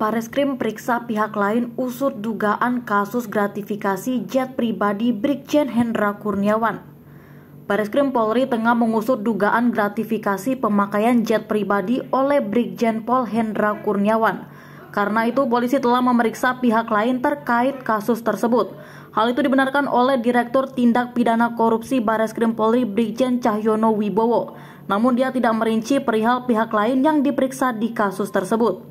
Bareskrim periksa pihak lain usut dugaan kasus gratifikasi jet pribadi Brigjen Hendra Kurniawan. Bareskrim Polri tengah mengusut dugaan gratifikasi pemakaian jet pribadi oleh Brigjen Pol Hendra Kurniawan. Karena itu polisi telah memeriksa pihak lain terkait kasus tersebut. Hal itu dibenarkan oleh Direktur Tindak Pidana Korupsi Bareskrim Polri Brigjen Cahyono Wibowo. Namun dia tidak merinci perihal pihak lain yang diperiksa di kasus tersebut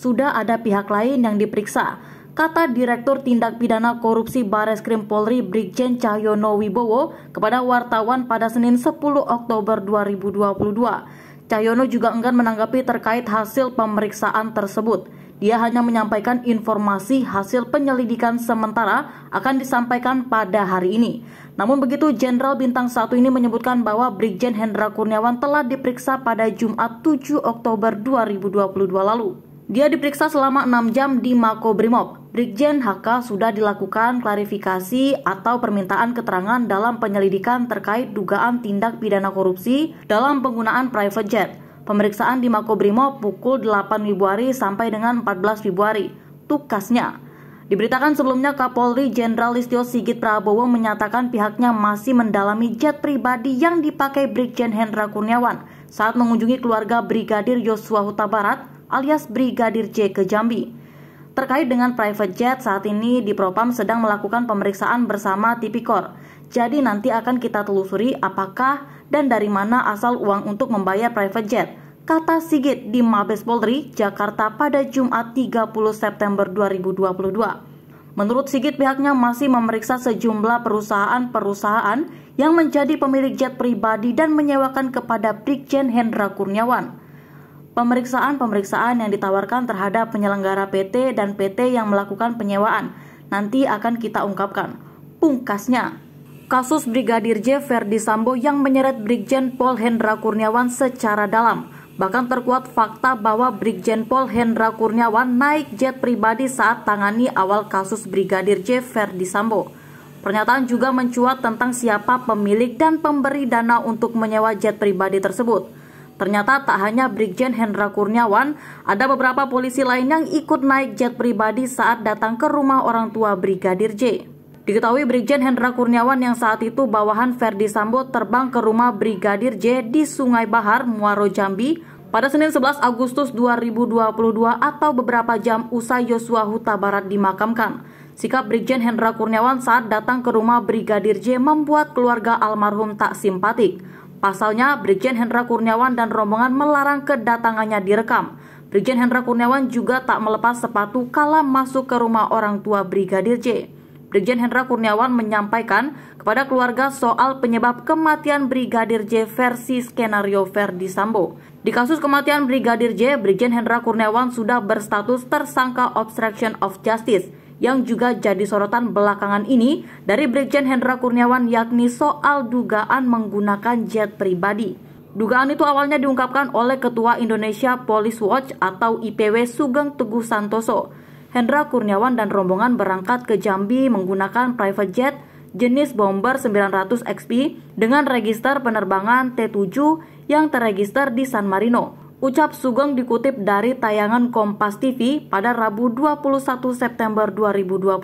sudah ada pihak lain yang diperiksa, kata Direktur Tindak Pidana Korupsi Krim Polri Brigjen Cahyono Wibowo kepada wartawan pada Senin 10 Oktober 2022. Cahyono juga enggan menanggapi terkait hasil pemeriksaan tersebut. Dia hanya menyampaikan informasi hasil penyelidikan sementara akan disampaikan pada hari ini. Namun begitu, Jenderal Bintang 1 ini menyebutkan bahwa Brigjen Hendra Kurniawan telah diperiksa pada Jumat 7 Oktober 2022 lalu. Dia diperiksa selama 6 jam di Mako Brimob, Brigjen HK sudah dilakukan klarifikasi atau permintaan keterangan dalam penyelidikan terkait dugaan tindak pidana korupsi dalam penggunaan private jet. Pemeriksaan di Mako Brimob pukul 8 Februari sampai dengan 14 Februari. Tukasnya. Diberitakan sebelumnya Kapolri Jenderal Listio Sigit Prabowo menyatakan pihaknya masih mendalami jet pribadi yang dipakai Brigjen Hendra Kurniawan saat mengunjungi keluarga Brigadir Yosua Huta Barat alias Brigadir J ke Jambi. Terkait dengan private jet, saat ini di Propam sedang melakukan pemeriksaan bersama Tipikor. Jadi nanti akan kita telusuri apakah dan dari mana asal uang untuk membayar private jet, kata Sigit di Mabes Polri, Jakarta pada Jumat 30 September 2022. Menurut Sigit pihaknya masih memeriksa sejumlah perusahaan-perusahaan yang menjadi pemilik jet pribadi dan menyewakan kepada Brigjen Hendra Kurniawan. Pemeriksaan-pemeriksaan yang ditawarkan terhadap penyelenggara PT dan PT yang melakukan penyewaan nanti akan kita ungkapkan. Pungkasnya, kasus Brigadir J Verdi Sambo yang menyeret Brigjen Pol Hendra Kurniawan secara dalam. Bahkan terkuat fakta bahwa Brigjen Pol Hendra Kurniawan naik jet pribadi saat tangani awal kasus Brigadir J Verdi Sambo. Pernyataan juga mencuat tentang siapa pemilik dan pemberi dana untuk menyewa jet pribadi tersebut. Ternyata tak hanya Brigjen Hendra Kurniawan, ada beberapa polisi lain yang ikut naik jet pribadi saat datang ke rumah orang tua Brigadir J. Diketahui Brigjen Hendra Kurniawan yang saat itu bawahan Ferdi Sambo terbang ke rumah Brigadir J di Sungai Bahar, Muaro Jambi pada Senin 11 Agustus 2022 atau beberapa jam usai Yosua Huta Barat dimakamkan. Sikap Brigjen Hendra Kurniawan saat datang ke rumah Brigadir J membuat keluarga almarhum tak simpatik. Pasalnya, Brigjen Hendra Kurniawan dan rombongan melarang kedatangannya direkam. Brigjen Hendra Kurniawan juga tak melepas sepatu kala masuk ke rumah orang tua Brigadir J. Brigjen Hendra Kurniawan menyampaikan kepada keluarga soal penyebab kematian Brigadir J versi skenario Verdi Sambo. Di kasus kematian Brigadir J, Brigjen Hendra Kurniawan sudah berstatus tersangka obstruction of justice yang juga jadi sorotan belakangan ini dari Brigjen Hendra Kurniawan yakni soal dugaan menggunakan jet pribadi. Dugaan itu awalnya diungkapkan oleh Ketua Indonesia Police Watch atau IPW Sugeng Teguh Santoso. Hendra Kurniawan dan rombongan berangkat ke Jambi menggunakan private jet jenis bomber 900 XP dengan register penerbangan T7 yang terregister di San Marino. Ucap Sugeng dikutip dari tayangan Kompas TV pada Rabu 21 September 2022.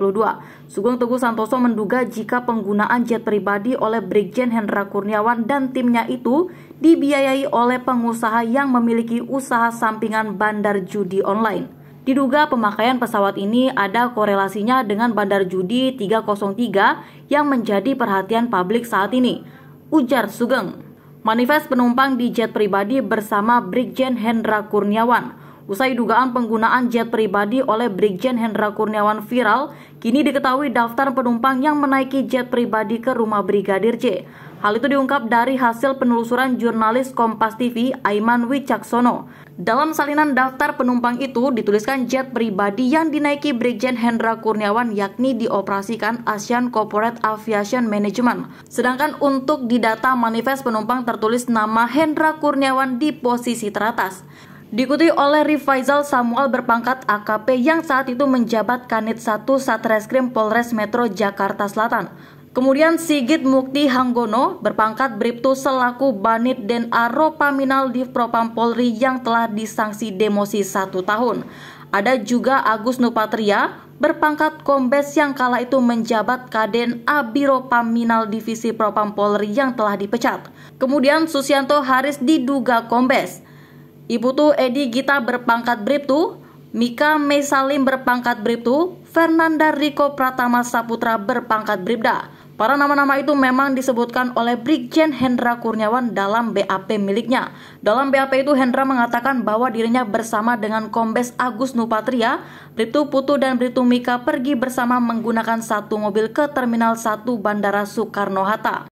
Sugeng Teguh Santoso menduga jika penggunaan jet pribadi oleh Brigjen Hendra Kurniawan dan timnya itu dibiayai oleh pengusaha yang memiliki usaha sampingan bandar judi online. Diduga pemakaian pesawat ini ada korelasinya dengan Bandar Judi 303 yang menjadi perhatian publik saat ini, ujar Sugeng manifest penumpang di jet pribadi bersama Brigjen Hendra Kurniawan. Usai dugaan penggunaan jet pribadi oleh Brigjen Hendra Kurniawan viral, kini diketahui daftar penumpang yang menaiki jet pribadi ke rumah Brigadir J. Hal itu diungkap dari hasil penelusuran jurnalis Kompas TV Aiman Wicaksono. Dalam salinan daftar penumpang itu dituliskan jet pribadi yang dinaiki Brigjen Hendra Kurniawan yakni dioperasikan Asian Corporate Aviation Management. Sedangkan untuk di data manifest penumpang tertulis nama Hendra Kurniawan di posisi teratas. Diikuti oleh Rifaizal Samuel berpangkat AKP yang saat itu menjabat Kanit 1 Satreskrim Polres Metro Jakarta Selatan. Kemudian Sigit Mukti Hanggono berpangkat Briptu selaku Banit dan Aropaminal di Propam Polri yang telah disanksi demosi satu tahun. Ada juga Agus Nupatria berpangkat Kombes yang kala itu menjabat Kaden Abiro Paminal Divisi Propam Polri yang telah dipecat. Kemudian Susianto Haris diduga Kombes. Ibu tuh Edi Gita berpangkat Briptu, Mika Mesalim berpangkat Briptu, Fernanda Riko Pratama Saputra berpangkat Bribda. Para nama-nama itu memang disebutkan oleh Brigjen Hendra Kurniawan dalam BAP miliknya. Dalam BAP itu Hendra mengatakan bahwa dirinya bersama dengan Kombes Agus Nupatria, Britu Putu dan Britu Mika pergi bersama menggunakan satu mobil ke Terminal 1 Bandara Soekarno-Hatta.